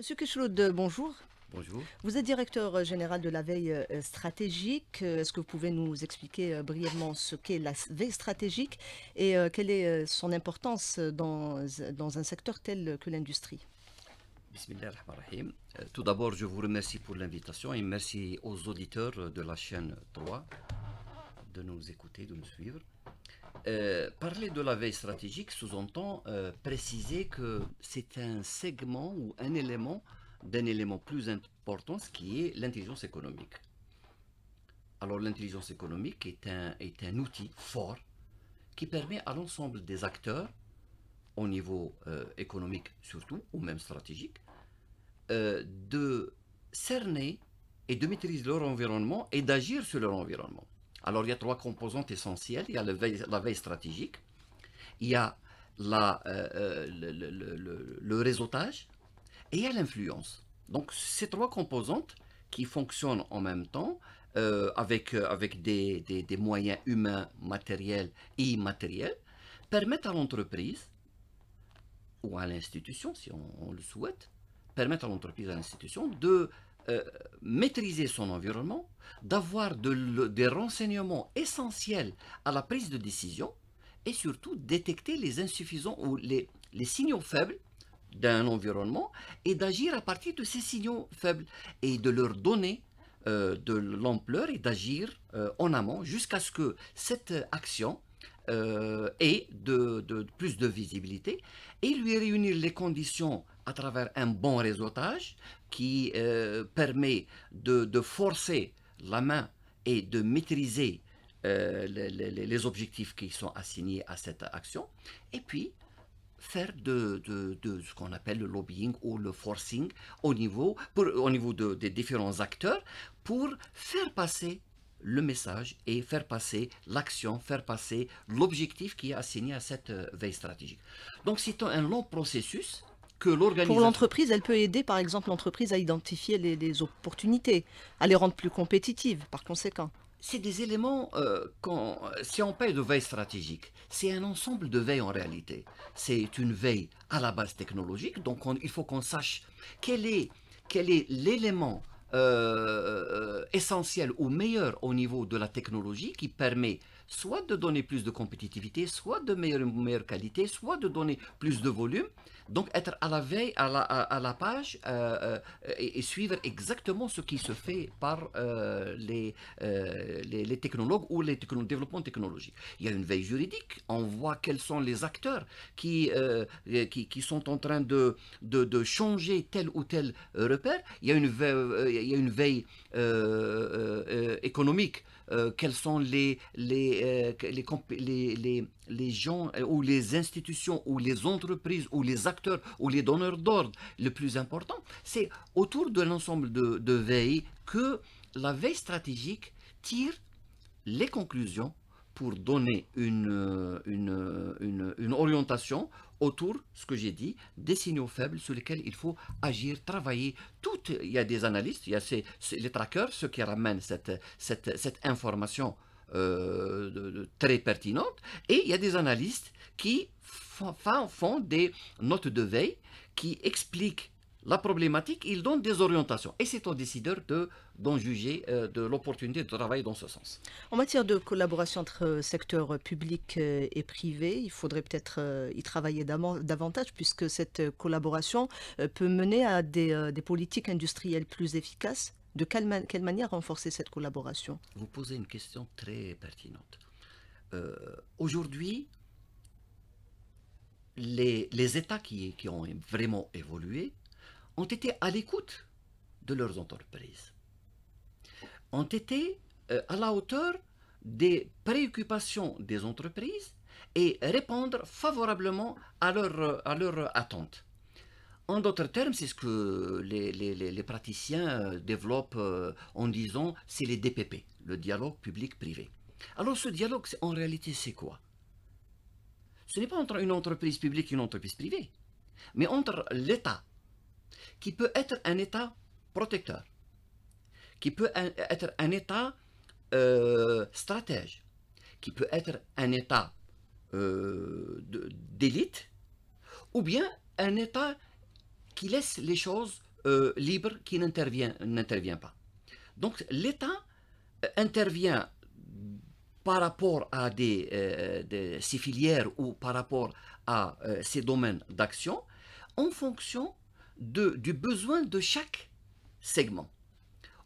Monsieur Kechloud, bonjour. Bonjour. Vous êtes directeur général de la veille euh, stratégique. Euh, est-ce que vous pouvez nous expliquer euh, brièvement ce qu'est la veille stratégique et quelle est son importance dans, dans un secteur tel que l'industrie Tout d'abord, je vous remercie pour l'invitation et merci aux auditeurs de la chaîne 3 de nous écouter, de nous suivre. Euh, parler de la veille stratégique sous-entend euh, préciser que c'est un segment ou un élément d'un élément plus important, ce qui est l'intelligence économique. Alors l'intelligence économique est un, est un outil fort qui permet à l'ensemble des acteurs, au niveau euh, économique surtout, ou même stratégique, de cerner et de maîtriser leur environnement et d'agir sur leur environnement. Alors il y a trois composantes essentielles. Il y a la veille, stratégique, il y a euh, euh, le, réseautage et il y a l'influence. Donc ces trois composantes qui fonctionnent en même temps euh, avec, avec des, moyens humains, matériels et immatériels permettent à l'entreprise ou à l'institution, si on, le souhaite, permettent à l'entreprise et à l'institution de euh, maîtriser son environnement, d'avoir des renseignements essentiels à la prise de décision et surtout détecter les insuffisants ou les, signaux faibles d'un environnement et d'agir à partir de ces signaux faibles et de leur donner euh, de l'ampleur et d'agir euh, en amont jusqu'à ce que cette action ait de, plus de visibilité et lui réunir les conditions à travers un bon réseautage qui euh, permet de, forcer la main et de maîtriser euh, les, objectifs qui sont assignés à cette action. Et puis, faire de, ce qu'on appelle le lobbying ou le forcing au niveau, pour, au niveau des différents acteurs pour faire passer le message et faire passer l'action, faire passer l'objectif qui est assigné à cette veille stratégique. Donc c'est un long processus pour l'entreprise, elle peut aider par exemple l'entreprise à identifier les, opportunités, à les rendre plus compétitives par conséquent c'est des éléments, euh, quand, si on parle de veille stratégique, c'est un ensemble de veilles en réalité. C'est une veille à la base technologique, donc il faut qu'on sache quel est, quel est l'élément euh, euh, essentiel ou meilleur au niveau de la technologie qui permet soit de donner plus de compétitivité, soit de meilleure, qualité, soit de donner plus de volume. Donc être à la veille, à la, page euh, euh, et, suivre exactement ce qui se fait par euh, les, les, technologues ou les développement développements technologiques. Il y a une veille juridique, on voit quels sont les acteurs qui, sont en train de, changer tel ou tel repère. Il il y a une veille économique euh, quels sont les, les, euh, les, les, gens euh, ou les institutions ou les entreprises ou les acteurs ou les donneurs d'ordre. Le plus important, c'est autour de l'ensemble de, de veille que la veille stratégique tire les conclusions pour donner une, une, une, une orientation autour, ce que j'ai dit, des signaux faibles sur lesquels il faut agir, travailler. Tout, il y a des analystes, il y a ces, les trackers, ceux qui ramènent cette, cette, cette information euh, très pertinente, et il y a des analystes qui font, font des notes de veille qui expliquent la problématique, il donne des orientations. Et c'est aux décideurs d'en juger euh, de l'opportunité de travailler dans ce sens. En matière de collaboration entre secteur public euh, et privé, il faudrait peut-être euh, y travailler davantage puisque cette collaboration peut mener à des, politiques industrielles plus efficaces. De quelle, manière renforcer cette collaboration Vous posez une question très pertinente. Aujourd'hui, les, États qui, qui ont vraiment évolué ont été à l'écoute de leurs entreprises, ont été euh, à la hauteur des préoccupations des entreprises et répondre favorablement à leurs à attentes. En d'autres termes, c'est ce que les, les, praticiens euh, développent euh, en disant, c'est les DPP, le dialogue public-privé. Alors ce dialogue, en réalité, c'est quoi Ce n'est pas entre une entreprise publique et une entreprise privée, mais entre l'État qui peut être un État protecteur, qui peut être un État euh, stratège, qui peut être un État euh, d'élite, ou bien un État qui laisse les choses euh, libres, qui n'intervient pas. Donc l'État intervient par rapport à des, filières ou par rapport à ses ces domaines d'action en fonction du besoin de chaque segment.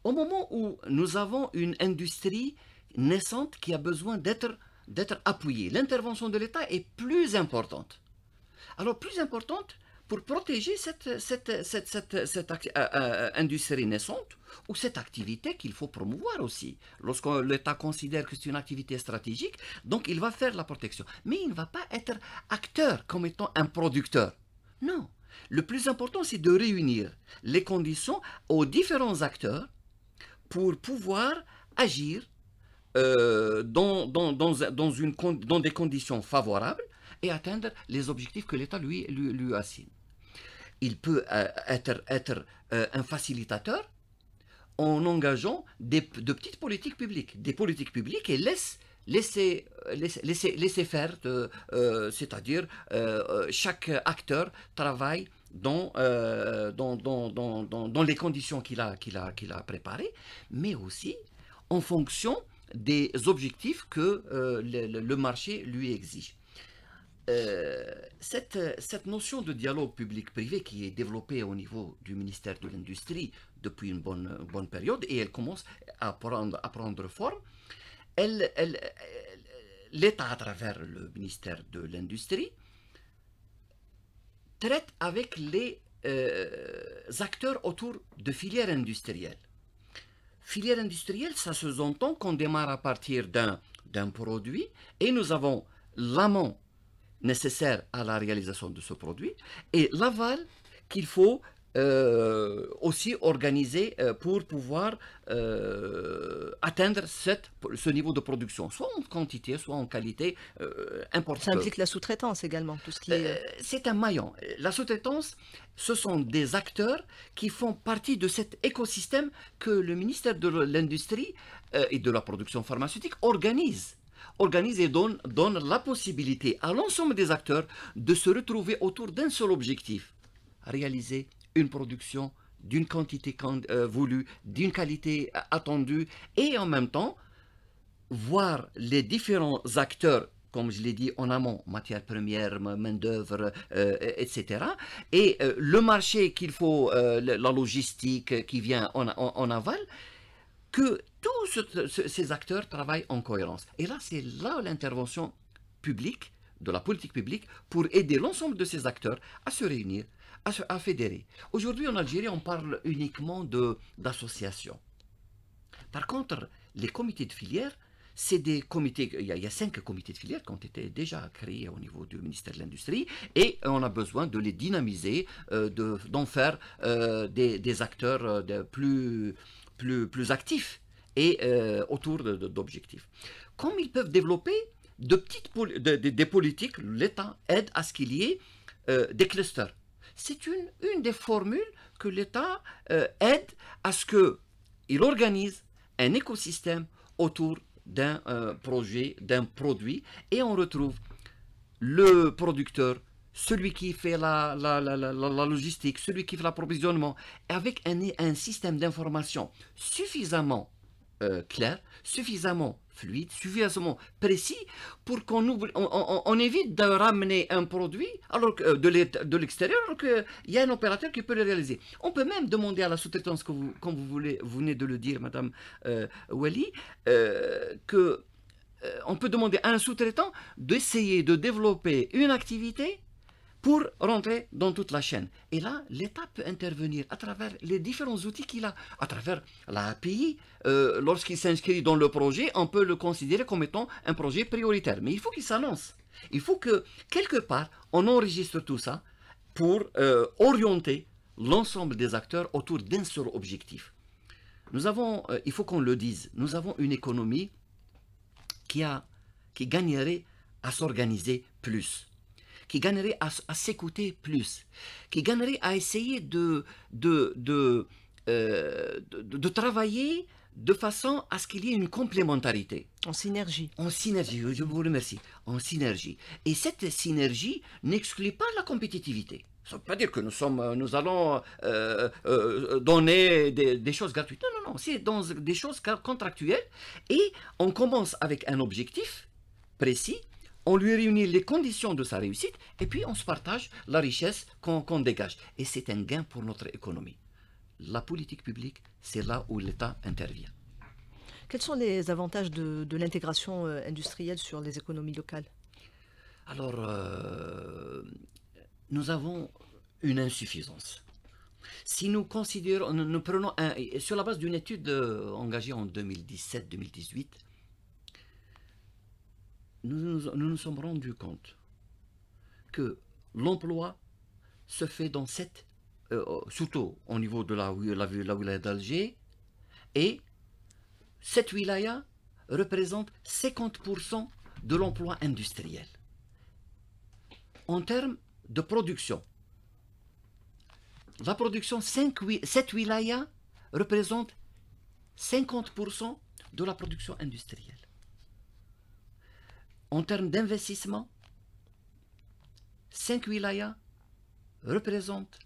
Au moment où nous avons une industrie naissante qui a besoin d'être appuyée, l'intervention de l'État est plus importante. Alors plus importante pour protéger cette, euh, euh, industrie naissante ou cette activité qu'il faut promouvoir aussi. Lorsque l'État considère que c'est une activité stratégique, donc il va faire la protection. Mais il ne va pas être acteur comme étant un producteur. Non, le plus important, c'est de réunir les conditions aux différents acteurs pour pouvoir agir euh, dans, dans, dans, une, dans, des conditions favorables et atteindre les objectifs que l'État lui, lui, lui, assigne. Il peut euh, être, être euh, un facilitateur en engageant de petites politiques publiques, des politiques publiques et laisse laisser, laisser, laisser faire, c'est-à-dire chaque acteur travaille euh, dans, dans, les conditions qu'il a, préparées, mais aussi en fonction des objectifs que euh, le, marché lui exige. Euh, cette, notion de dialogue public-privé qui est développée au niveau du ministère de l'Industrie depuis une bonne, période et elle commence à prendre, forme, elle, elle, l'État à travers le ministère de l'Industrie traite avec les euh, acteurs autour de filières industrielles. Filière industrielle, ça se entend qu'on démarre à partir d'un produit et nous avons l'amont nécessaire à la réalisation de ce produit et l'aval qu'il faut euh, aussi organisé euh, pour pouvoir euh, atteindre cette, ce niveau de production, soit en quantité, soit en qualité euh, importante. Ça implique la sous-traitance également, tout ce qui C'est un maillon. La sous-traitance, ce sont des acteurs qui font partie de cet écosystème que le ministère de l'Industrie et de la production pharmaceutique organise organise et donne, donne la possibilité à l'ensemble des acteurs de se retrouver autour d'un seul objectif, réaliser une production d'une quantité euh, voulue, d'une qualité euh, attendue, et en même temps, voir les différents acteurs comme je l'ai dit, en amont, matières premières, main-d'œuvre, etc. Euh, et le marché qu'il faut, la logistique qui vient en, aval, que tous ces acteurs travaillent en cohérence. Et là, c'est là l'intervention publique, de la politique publique, pour aider l'ensemble de ces acteurs à se réunir, à, fédérer. Aujourd'hui, en Algérie, on parle uniquement d'associations. Par contre, les comités de filière, c'est des comités, il y, a, cinq comités de filière qui ont été déjà créés au niveau du ministère de l'Industrie et on a besoin de les dynamiser, euh, d'en faire euh, des, acteurs euh, de plus, plus, plus actifs et autour d'objectifs. Comme ils peuvent développer de petites des politiques, l'État aide à ce qu'il y ait des clusters c'est une, des formules que l'État euh, aide à ce qu'il organise un écosystème autour d'un euh, projet, d'un produit, et on retrouve le producteur, celui qui fait la, logistique, celui qui fait l'approvisionnement, avec un, système d'information suffisamment euh, clair, suffisamment fluide, suffisamment précis pour qu'on on, évite de ramener un produit alors que, euh, de l'extérieur alors qu'il y a un opérateur qui peut le réaliser. On peut même demander à la sous-traitance, comme, vous, voulez, venez de le dire, Madame euh, Wally, euh, que on peut demander à un sous-traitant d'essayer de développer une activité pour rentrer dans toute la chaîne. Et là, l'État peut intervenir à travers les différents outils qu'il a, à travers la euh, Lorsqu'il s'inscrit dans le projet, on peut le considérer comme étant un projet prioritaire. Mais il faut qu'il s'annonce. Il faut que, quelque part, on enregistre tout ça pour euh, orienter l'ensemble des acteurs autour d'un seul objectif. Nous avons, euh, il faut qu'on le dise, nous avons une économie qui, a, qui gagnerait à s'organiser plus qui gagnerait à, s'écouter plus, qui gagnerait à essayer de, euh, de, de, de, travailler de façon à ce qu'il y ait une complémentarité. En synergie. En synergie, je vous remercie. En synergie. Et cette synergie n'exclut pas la compétitivité. Ça ne veut pas dire que nous, sommes, euh, nous allons euh, donner des, des, choses gratuites. Non, non, non. C'est dans des choses contractuelles. Et on commence avec un objectif précis on lui réunit les conditions de sa réussite et puis on se partage la richesse qu'on dégage. Et c'est un gain pour notre économie. La politique publique, c'est là où l'État intervient. Quels sont les avantages de, l'intégration euh, industrielle sur les économies locales Alors, euh, nous avons une insuffisance. Si nous considérons, nous, prenons sur la base d'une étude euh, engagée en 2017-2018, nous, nous sommes rendus compte que l'emploi se fait dans cette, euh, oh, surtout au niveau de la, la, wilaya d'Alger, et cette wilaya représente 50% de l'emploi industriel. En termes de production, la production, 5, wilaya wilaya 50% de la production industrielle en termes d'investissement, 5 wilayas représentent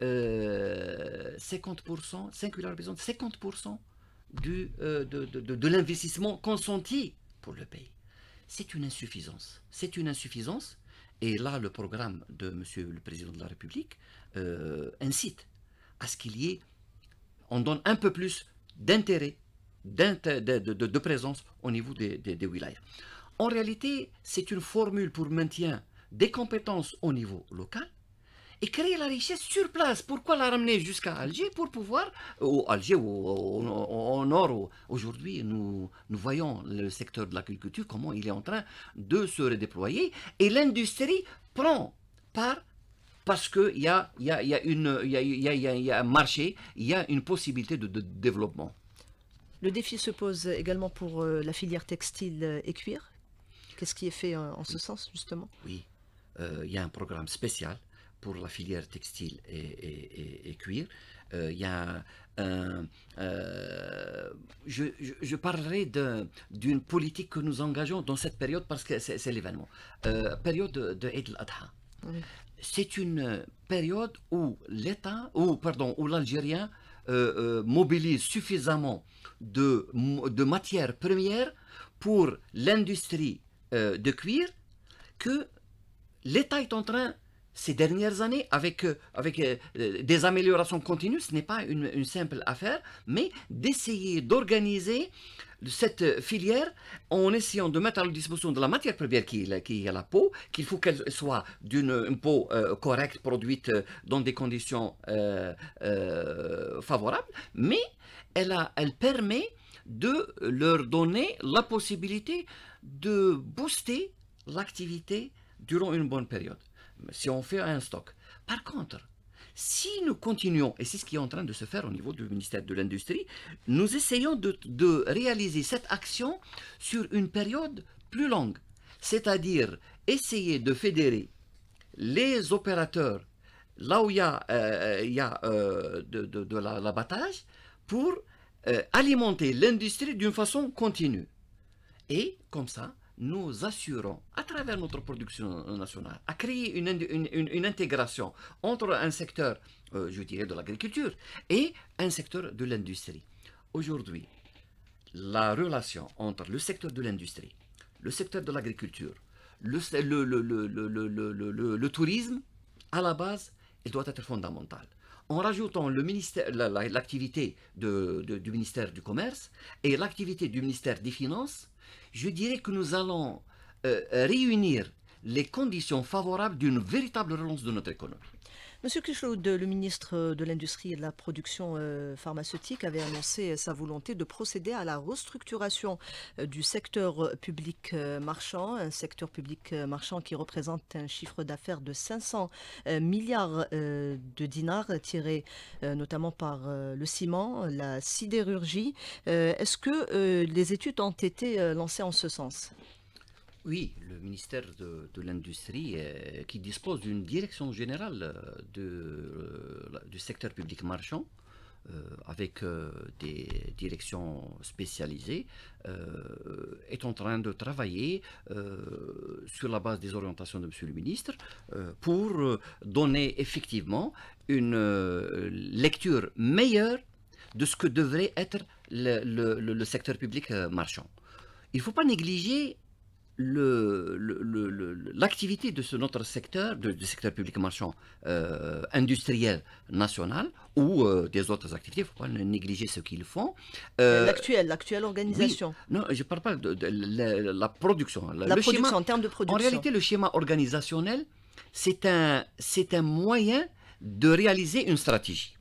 50%, euh, 5 wilayas représentent 50% du, euh, de, l'investissement consenti pour le pays. C'est une insuffisance. C'est une insuffisance. Et là, le programme de M. le Président de la République euh, incite à ce qu'il y ait, on donne un peu plus d'intérêt de, présence au niveau des, des, wilayas. En réalité, c'est une formule pour maintien des compétences au niveau local et créer la richesse sur place. Pourquoi la ramener jusqu'à Alger Pour pouvoir, euh, au Alger, ou en aujourd'hui, nous, nous voyons le secteur de l'agriculture, comment il est en train de se redéployer. Et l'industrie prend part parce qu'il y a, y, a, y, a une, y, a, y a un marché, il y a une possibilité de développement. Le défi se pose également pour euh, la filière textile et cuir. Qu'est-ce qui est fait euh, en ce sens, justement Oui, euh, il y a un programme spécial pour la filière textile et, cuir. Il je, parlerai d'une politique que nous engageons dans cette période parce que c'est l'événement. période de Eid adha C'est une période où l'État, ou pardon, où l'Algérien euh, euh, mobilise suffisamment de, matières premières pour l'industrie euh, de cuir que l'État est en train ces dernières années, avec, euh, avec euh, euh, des améliorations continues, ce n'est pas une, simple affaire, mais d'essayer d'organiser cette filière en essayant de mettre à la disposition de la matière première qui est la, qui la peau, qu'il faut qu'elle soit d'une peau correcte, produite dans des conditions favorables, mais elle, a, elle permet de leur donner la possibilité de booster l'activité durant une bonne période si on fait un stock. Par contre, si nous continuons, et c'est ce qui est en train de se faire au niveau du ministère de l'Industrie, nous essayons de, réaliser cette action sur une période plus longue, c'est-à-dire essayer de fédérer les opérateurs là où il y a, euh, euh, euh, de, l'abattage pour alimenter l'industrie d'une façon continue. Et comme ça, nous assurons, à travers notre production nationale, à créer une, une, une, intégration entre un secteur, euh, je dirais, de l'agriculture et un secteur de l'industrie. Aujourd'hui, la relation entre le secteur de l'industrie, le secteur de l'agriculture, le, le, le tourisme, à la base, elle doit être fondamentale en rajoutant l'activité du ministère du Commerce et l'activité du ministère des Finances, je dirais que nous allons euh, réunir les conditions favorables d'une véritable relance de notre économie. Monsieur Cuchelot, le ministre euh, de l'Industrie et de la Production euh, pharmaceutique, avait annoncé euh, sa volonté de procéder à la restructuration du secteur public marchand, un secteur public marchand qui représente un chiffre d'affaires de 500 milliards de dinars tirés notamment par le ciment, la sidérurgie. Est-ce que les études ont été lancées en ce sens oui, le ministère de, l'Industrie euh, qui dispose d'une direction générale euh, de, euh, du secteur public marchand. avec des directions spécialisées, est en train de travailler sur la base des orientations de M. le ministre pour donner effectivement une lecture meilleure de ce que devrait être le secteur public marchand. Il ne faut pas négliger l'activité le, le, de ce notre secteur, du secteur public marchand euh, industriel national ou euh, des autres activités, il ne faut pas négliger ce qu'ils font. Euh, l'actuelle, l'actuelle organisation. non, je ne parle pas de, la, production. La, production, en termes de production. En réalité, le schéma organisationnel, c'est un, c'est un moyen de réaliser une stratégie.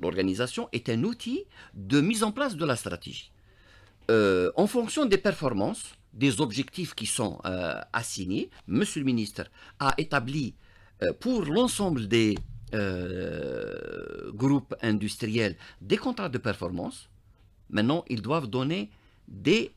L'organisation est un outil de mise en place de la stratégie. en fonction des performances, des objectifs qui sont euh, assignés, Monsieur le ministre a établi euh, pour l'ensemble des euh, groupes industriels des contrats de performance. Maintenant, ils doivent donner des,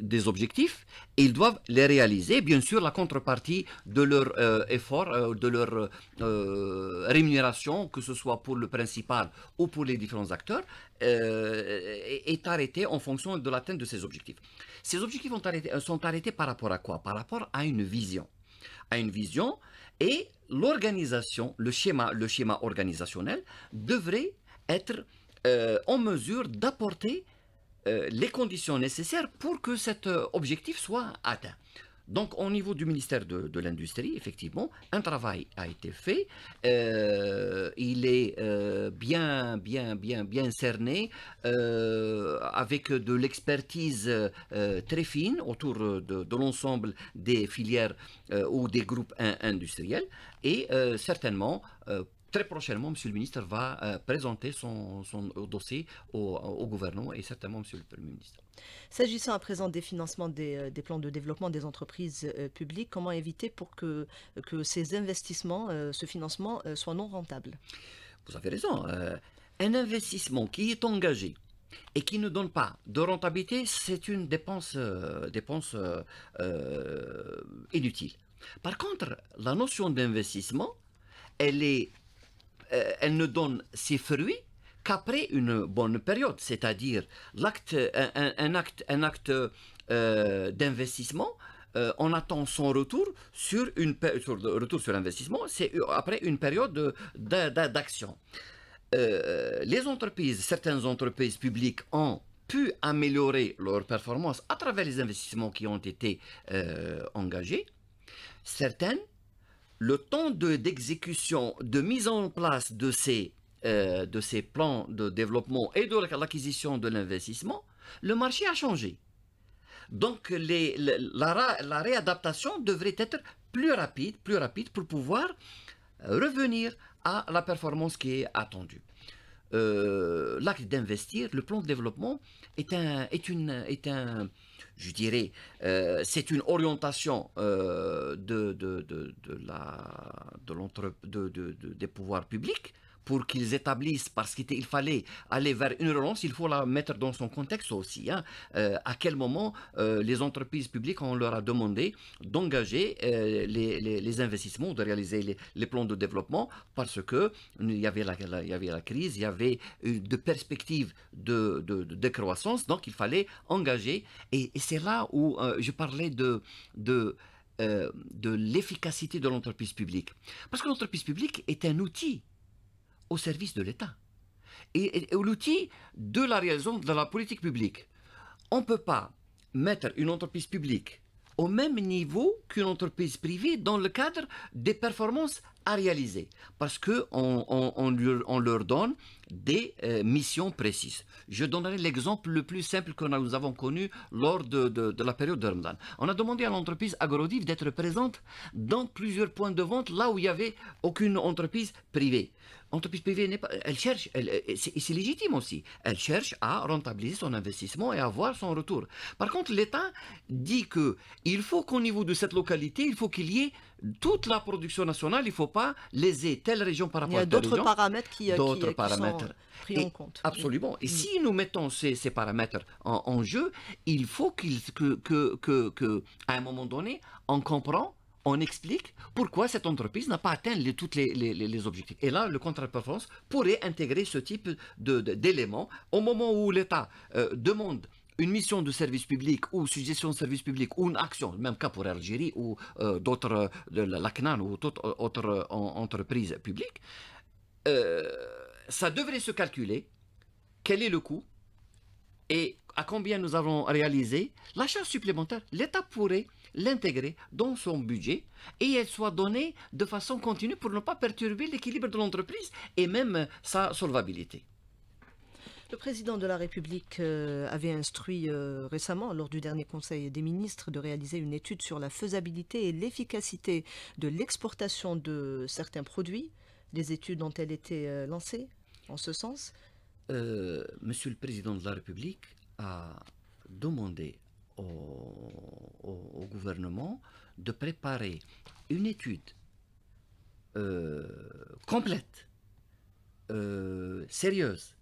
des objectifs et ils doivent les réaliser, bien sûr, la contrepartie de leur euh, effort, euh, de leur euh, rémunération, que ce soit pour le principal ou pour les différents acteurs, est arrêtée en fonction de l'atteinte de ces objectifs. Ces objectifs sont arrêtés, sont arrêtés par rapport à quoi Par rapport à une vision. À une vision et l'organisation, le schéma, le schéma organisationnel devrait être en mesure d'apporter euh, les conditions nécessaires pour que cet euh, objectif soit atteint. Donc au niveau du ministère de, l'Industrie, effectivement, un travail a été fait. Euh, il est bien, bien, bien, bien cerné avec de l'expertise très fine autour de, de l'ensemble des filières ou des groupes industriels. Et certainement, très prochainement, Monsieur le ministre va euh, présenter son, euh, dossier euh, au, gouvernement et certainement Monsieur le Premier ministre. S'agissant à présent des financements des, plans de développement des entreprises publiques, comment éviter pour que, que ces investissements, ce financement soit non rentable Vous avez raison. un investissement qui est engagé et qui ne donne pas de rentabilité, c'est une dépense, dépense inutile. Par contre, la notion d'investissement, elle est euh, elle ne donne ses fruits qu'après une bonne période, c'est-à-dire l'acte, un, acte, un acte euh, d'investissement. Euh, on attend son retour sur une retour sur investissement, c'est après une période d'action. les entreprises, certaines entreprises publiques ont pu améliorer leur performance à travers les investissements qui ont été engagés. Certaines le temps d'exécution, de, mise en place de ces, euh, de ces plans de développement et de l'acquisition de l'investissement, le marché a changé. Donc la, la, réadaptation devrait être plus rapide, plus rapide pour pouvoir euh, revenir à la performance qui est attendue. Euh, l'acte d'investir, le plan de développement est un, est une, est un je dirais, euh, c'est une orientation euh, de, de, de, la, de, de, de, des pouvoirs publics pour qu'ils établissent, parce qu'il fallait aller vers une relance, il faut la mettre dans son contexte aussi. Hein. Euh, à quel moment euh, les entreprises publiques, on leur a demandé d'engager euh, les, investissements, de réaliser les, plans de développement, parce que il y, avait la, y avait la crise, il y avait de perspectives de, de, croissance, donc il fallait engager. Et, c'est là où je parlais de... de l'efficacité de l'entreprise publique. Parce que l'entreprise publique est un outil au service de l'État et, l'outil de la raison de la politique publique. On ne peut pas mettre une entreprise publique au même niveau qu'une entreprise privée dans le cadre des performances à réaliser parce que on, leur, donne des euh, missions précises. Je donnerai l'exemple le plus simple que nous avons connu lors de, la période de On a demandé à l'entreprise Agrodiv d'être présente dans plusieurs points de vente là où il n'y avait aucune entreprise privée. Entreprise privée, elle cherche, euh, c'est légitime aussi, elle cherche à rentabiliser son investissement et avoir son retour. Par contre, l'État dit que il faut qu'au niveau de cette localité, il faut qu'il y ait toute la production nationale, il ne faut pas léser telle région par rapport à telle région. Il y a d'autres paramètres euh, qui, paramètres. sont euh, pris en compte. Absolument. Et mm. si nous mettons ces, paramètres en, jeu, il faut qu'à que, à un moment donné, on comprend on explique pourquoi cette entreprise n'a pas atteint les, tous les, objectifs. Et là, le contrat de performance pourrait intégrer ce type d'éléments. Au moment où l'État euh, demande une mission de service public ou suggestion de service public ou une action, même cas pour l'Algérie euh, ou d'autres, la euh, CNAN ou d'autres euh, entreprises publiques, ça devrait se calculer quel est le coût et à combien nous avons réalisé. l'achat supplémentaire, l'État pourrait l'intégrer dans son budget et elle soit donnée de façon continue pour ne pas perturber l'équilibre de l'entreprise et même sa solvabilité. Le président de la République euh, avait instruit euh, récemment, lors du dernier Conseil des ministres, de réaliser une étude sur la faisabilité et l'efficacité de l'exportation de certains produits. Des études ont-elles été euh, lancées en ce sens Monsieur le Président de la République a demandé au, gouvernement de préparer une étude complète, sérieuse,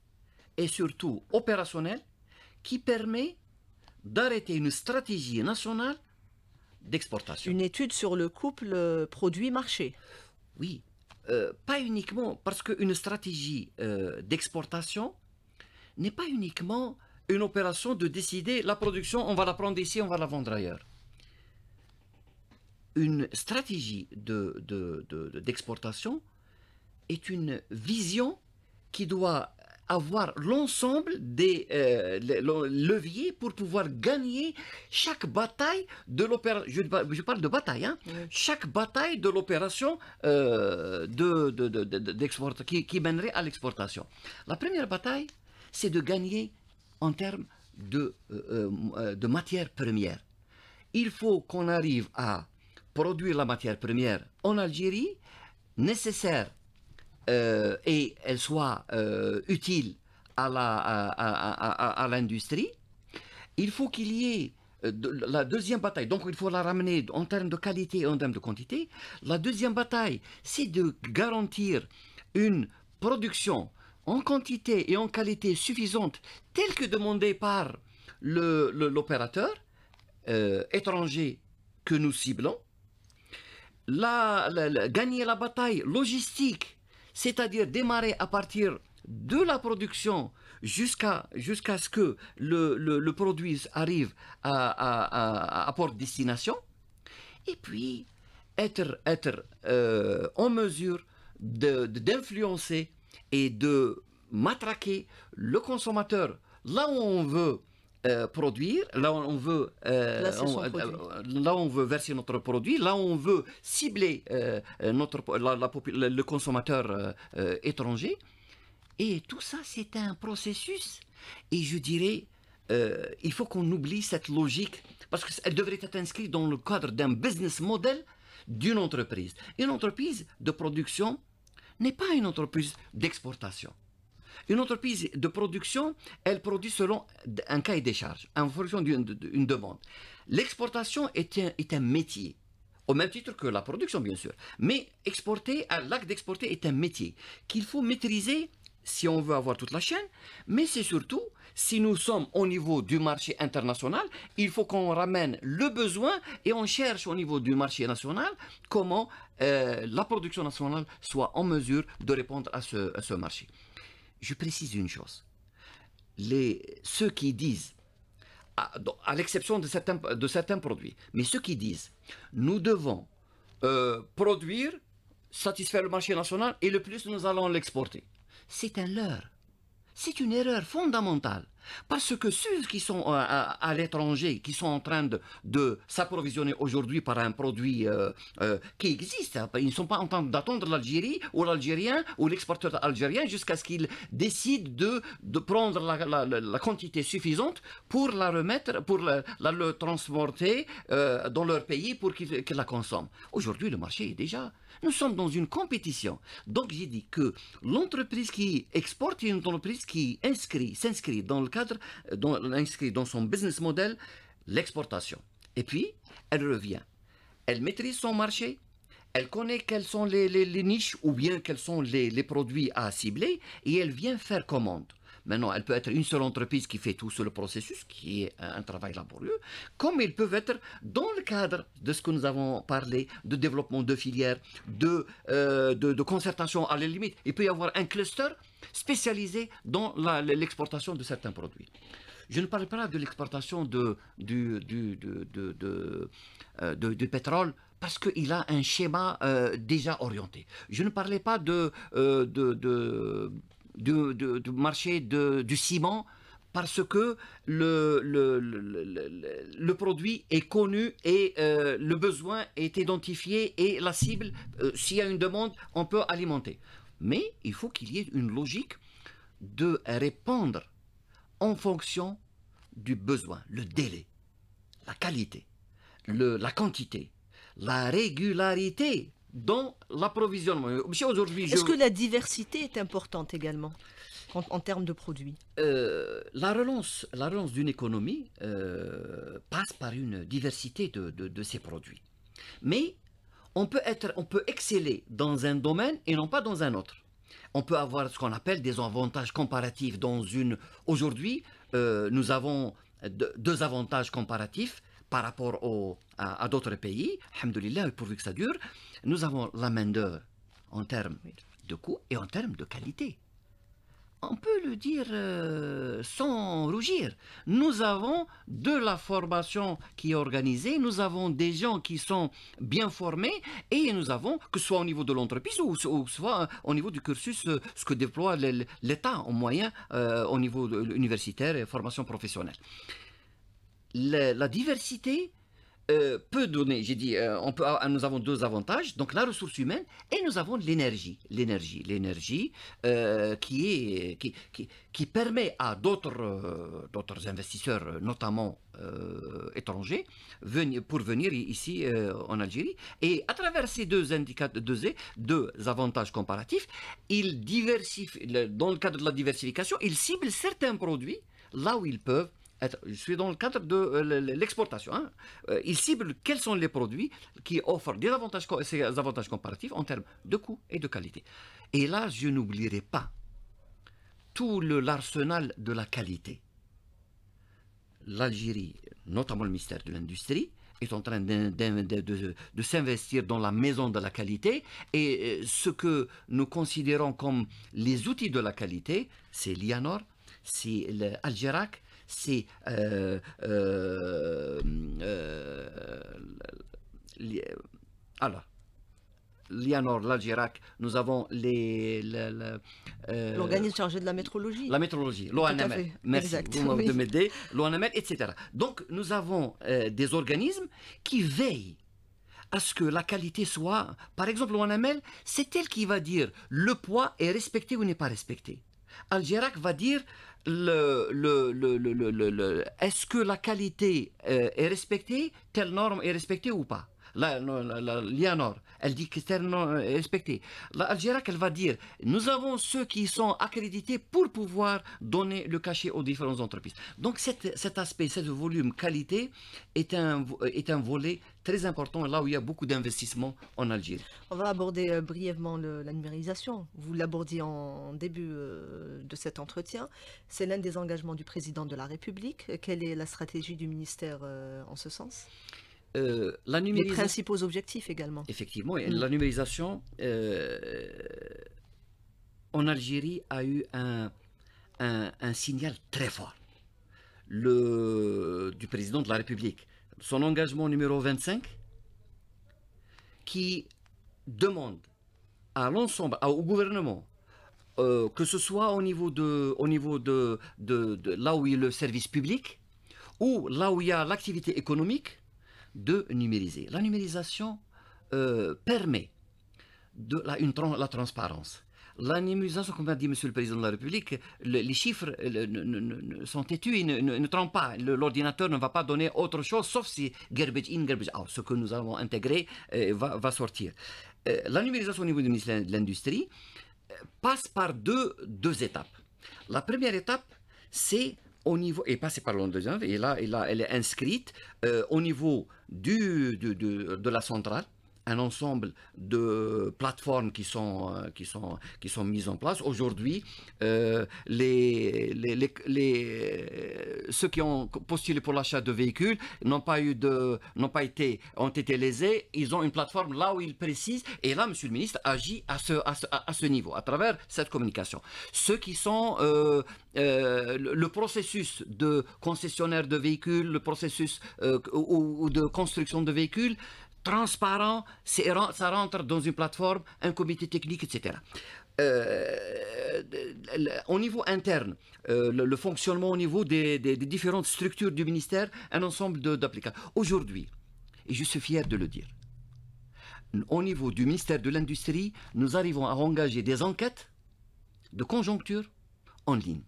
et surtout opérationnelle, qui permet d'arrêter une stratégie nationale d'exportation. Une étude sur le couple euh, produit-marché. Oui, euh, pas uniquement parce qu'une stratégie euh, d'exportation n'est pas uniquement une opération de décider la production, on va la prendre ici, on va la vendre ailleurs. Une stratégie d'exportation de, est une vision qui doit avoir l'ensemble des euh, leviers pour pouvoir gagner chaque bataille de l'opération. Je, parle de bataille, hein, chaque bataille de l'opération euh, qui, mènerait à l'exportation. La première bataille, c'est de gagner en termes de, euh, de matière première. Il faut qu'on arrive à produire la matière première en Algérie nécessaire euh, et elle soit euh, utile à, la, à, l'industrie, il faut qu'il y ait euh, la deuxième bataille, donc il faut la ramener en termes de qualité et en termes de quantité. La deuxième bataille, c'est de garantir une production en quantité et en qualité suffisante, telle que demandée par le, l'opérateur étranger que nous ciblons. la, gagner la bataille logistique c'est-à-dire démarrer à partir de la production jusqu'à ce que le, produit arrive à, à, destination, et puis être, être euh, en mesure d'influencer et de matraquer le consommateur là où on veut euh, produire, là on veut, euh, euh, là, on, veut verser notre produit, là on veut cibler notre, le consommateur étranger. Et tout ça, c'est un processus. Et je dirais, il faut qu'on oublie cette logique, parce qu'elle devrait être inscrite dans le cadre d'un business model d'une entreprise. Une entreprise de production n'est pas une entreprise d'exportation. Une entreprise de production, elle produit selon un cahier des charges, en fonction d'une demande. L'exportation est un, métier au même titre que la production, bien sûr. Mais exporter, l'acte d'exporter est un métier qu'il faut maîtriser si on veut avoir toute la chaîne, mais c'est surtout, si nous sommes au niveau du marché international, il faut qu'on ramène le besoin et on cherche au niveau du marché national comment euh, la production nationale soit en mesure de répondre à ce marché. Je précise une chose. Les, ceux qui disent, à, l'exception de certains, produits, mais ceux qui disent, nous devons euh, produire, satisfaire le marché national et le plus nous allons l'exporter, c'est un leurre. C'est une erreur fondamentale. Parce que ceux qui sont euh, à, l'étranger, qui sont en train de, s'approvisionner aujourd'hui par un produit euh, euh, qui existe, hein, ils ne sont pas en train d'attendre l'Algérie ou l'Algérien ou l'exporteur algérien jusqu'à ce qu'ils décide de, de prendre la, quantité suffisante pour la remettre, pour la, le transporter dans leur pays pour qu'ils la consomment. Aujourd'hui, le marché est déjà. Nous sommes dans une compétition. Donc j'ai dit que l'entreprise qui exporte est une entreprise qui s'inscrit dans le cadre, dans, inscrit dans son business model l'exportation. Et puis, elle revient. Elle maîtrise son marché, elle connaît quelles sont les, niches ou bien quels sont les, produits à cibler et elle vient faire commande. Maintenant, elle peut être une seule entreprise qui fait tout sur le processus, qui est un travail laborieux, comme ils peuvent être dans le cadre de ce que nous avons parlé, de développement de filières, de, euh, de, de, concertation à la limite. Il peut y avoir un cluster spécialisé dans l'exportation de certains produits. Je ne parle pas de l'exportation de, du, euh, pétrole parce qu'il a un schéma euh, déjà orienté. Je ne parlais pas de, euh, du marché du ciment parce que le, produit est connu et le besoin est identifié et la cible, s'il y a une demande, on peut alimenter. Mais il faut qu'il y ait une logique de répondre en fonction du besoin, le délai, la qualité, la quantité, la régularité dans l'approvisionnement. Est-ce que la diversité est importante également en, termes de produits euh, La relance, la relance d'une économie euh, passe par une diversité de, de, de, ses produits. Mais on peut, être, on peut exceller dans un domaine et non pas dans un autre. On peut avoir ce qu'on appelle des avantages comparatifs dans une... Aujourd'hui, euh, nous avons deux avantages comparatifs par rapport à, d'autres pays. Alhamdulillah, pourvu que ça dure, nous avons la main-d'œuvre en termes de coût et en termes de qualité on peut le dire euh, sans rougir. Nous avons de la formation qui est organisée, nous avons des gens qui sont bien formés et nous avons, que ce soit au niveau de l'entreprise ou, soit euh, au niveau du cursus, euh, ce que déploie l'État en moyen au niveau universitaire et formation professionnelle. la diversité euh, peut donner, j'ai dit, euh, on peut, ah, nous avons deux avantages, donc la ressource humaine et nous avons l'énergie, l'énergie, l'énergie euh, qui, qui, permet à d'autres d'autres investisseurs, notamment étrangers, venir, pour venir ici en Algérie. Et à travers ces deux deux, deux avantages comparatifs, ils diversifient, dans le cadre de la diversification, ils ciblent certains produits là où ils peuvent je suis dans le cadre de euh, l'exportation. Hein. Euh, Il cible quels sont les produits qui offrent des avantages, comparatifs en termes de coût et de qualité. Et là, je n'oublierai pas tout l'arsenal de la qualité. L'Algérie, notamment le ministère de l'Industrie, est en train de, s'investir dans la maison de la qualité et euh, ce que nous considérons comme les outils de la qualité, c'est l'IANOR, c'est l'Algérac, c'est euh, euh, mm, euh, alors, Lianor Lagirac, nous avons les. L'organisme chargé de la métrologie. La métrologie, l'ONML. Merci, beaucoup de m'aider. L'ONML, etc. Donc, nous avons des organismes qui veillent à ce que la qualité soit. Par exemple, l'ONML, c'est elle qui va dire le poids est respecté ou n'est pas respecté. Algérac va dire le, le, le, est-ce que la qualité euh, est respectée, telle norme est respectée ou pas l'IANOR, elle dit que non euh, respecté. L'Algérie, elle va dire, nous avons ceux qui sont accrédités pour pouvoir donner le cachet aux différentes entreprises. Donc cet, aspect, ce volume qualité est un, est un volet très important là où il y a beaucoup d'investissements en Algérie. On va aborder euh, brièvement la numérisation. Vous l'abordiez en début euh, de cet entretien. C'est l'un des engagements du président de la République. Quelle est la stratégie du ministère en ce sens euh, Les principaux objectifs également. Effectivement, mm. la numérisation euh, en Algérie a eu un, signal très fort du président de la République. Son engagement numéro 25 qui demande à l'ensemble, au gouvernement, euh, que ce soit au niveau, de, au niveau de, de là où il y a le service public ou là où il y a l'activité économique, de numériser. La numérisation euh, permet de la, une, la transparence. La numérisation, comme a dit Monsieur le Président de la République, les chiffres ne, sont têtus, ils ne, ne, trompent pas. L'ordinateur ne va pas donner autre chose, sauf si garbage in, garbage out. Ce que nous avons intégré euh, va, sortir. Euh, la numérisation au niveau de l'industrie passe par deux, deux étapes. La première étape, c'est au niveau, et passé par l'onde et là, et là elle est inscrite euh, au niveau du, du, de la centrale, un ensemble de plateformes qui sont, euh, qui sont, qui sont mises en place. Aujourd'hui, euh, les, les, les, euh, ceux qui ont postulé pour l'achat de véhicules n'ont pas, eu de, n'ont pas été, ont été lésés. Ils ont une plateforme là où ils précisent. Et là, Monsieur le ministre agit à ce, à ce, niveau, à travers cette communication. Ceux qui sont le processus de concessionnaire de véhicules, le processus ou de construction de véhicules, transparent, ça rentre dans une plateforme, un comité technique, etc. Euh, au niveau interne, euh, le, fonctionnement au niveau des, des, différentes structures du ministère, un ensemble d'applications. Aujourd'hui, et je suis fier de le dire, au niveau du ministère de l'Industrie, nous arrivons à engager des enquêtes de conjoncture en ligne.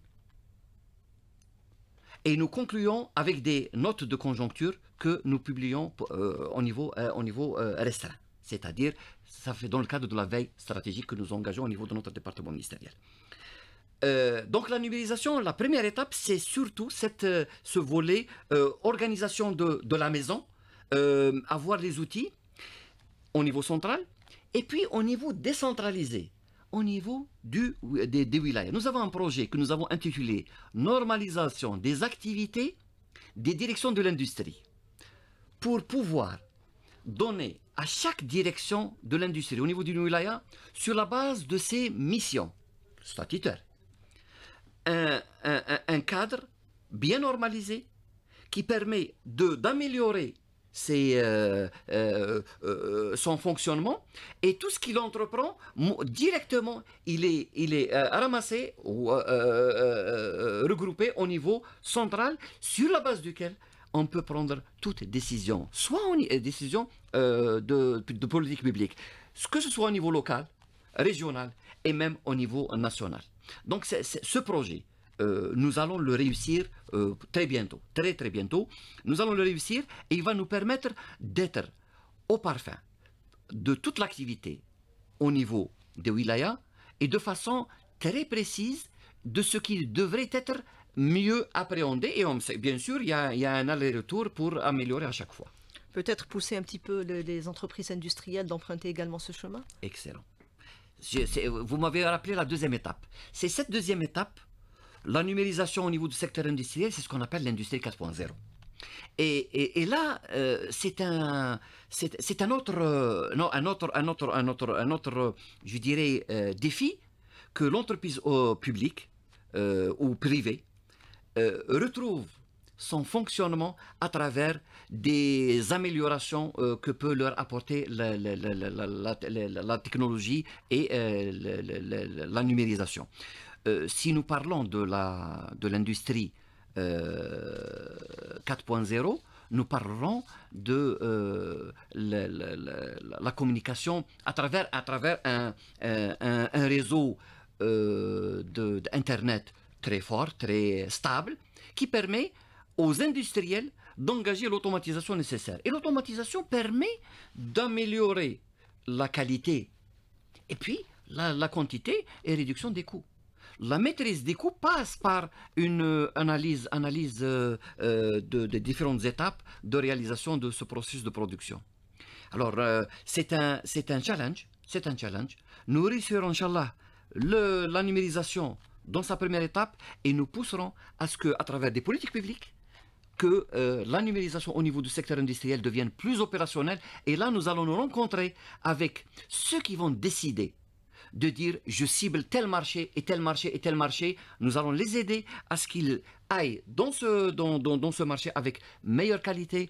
Et nous concluons avec des notes de conjoncture que nous publions euh, au niveau, euh, euh, restreint. C'est-à-dire, ça fait dans le cadre de la veille stratégique que nous engageons au niveau de notre département ministériel. donc la numérisation, la première étape, c'est surtout cette, ce volet organisation de, de, la maison, avoir les outils au niveau central, et puis au niveau décentralisé, au niveau du, des, Wilaya. Nous avons un projet que nous avons intitulé « Normalisation des activités des directions de l'industrie » pour pouvoir donner à chaque direction de l'industrie au niveau du wilaya sur la base de ses missions statutaires. Un, un cadre bien normalisé qui permet d'améliorer c'est euh, euh, euh, son fonctionnement, et tout ce qu'il entreprend, directement, il est, il est ramassé ou regroupé au niveau central, sur la base duquel on peut prendre toute décision, soit une décision de, politique publique, que ce soit au niveau local, régional et même au niveau national. Donc c'est ce projet, euh, nous allons le réussir euh, très bientôt, très très bientôt. Nous allons le réussir et il va nous permettre d'être au parfum de toute l'activité au niveau des wilayas et de façon très précise de ce qui devrait être mieux appréhendé. Et on sait, bien sûr, il y a, un aller-retour pour améliorer à chaque fois. Peut-être pousser un petit peu les entreprises industrielles d'emprunter également ce chemin Excellent. vous m'avez rappelé la deuxième étape. C'est cette deuxième étape la numérisation au niveau du secteur industriel, c'est ce qu'on appelle l'industrie 4.0. Et, là, euh, c'est euh, un, autre, un autre, un autre, un autre, je dirais, euh, défi que l'entreprise publique ou privée retrouve son fonctionnement à travers des améliorations que peut leur apporter la technologie et la numérisation. Euh, si nous parlons de l'industrie de euh, 4.0, nous parlerons de euh, la, communication à travers, à travers un, euh, réseau d'Internet très fort, très stable, qui permet aux industriels d'engager l'automatisation nécessaire. Et l'automatisation permet d'améliorer la qualité et puis la, la quantité et réduction des coûts la maîtrise des coûts passe par une euh, analyse, analyse euh, euh, de différentes étapes de réalisation de ce processus de production. Alors, c'est un, un challenge. un challenge. Nous réussirons, Inch'Allah, la numérisation dans sa première étape et nous pousserons à ce que, à travers des politiques publiques, que la numérisation au niveau du secteur industriel devienne plus opérationnelle. Et là, nous allons nous rencontrer avec ceux qui vont décider de dire je cible tel marché et tel marché et tel marché. Nous allons les aider à ce qu'ils aillent dans ce, dans, dans, ce marché avec meilleure qualité,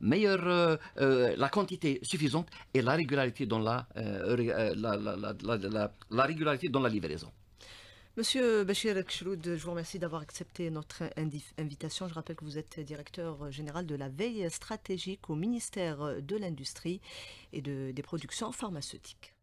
meilleure euh, euh, la quantité suffisante et la régularité dans la, euh, la, régularité dans la livraison. Monsieur Bachir Kchloud, je vous remercie d'avoir accepté notre invitation. Je rappelle que vous êtes directeur général de la veille stratégique au ministère de l'Industrie et de, des productions pharmaceutiques.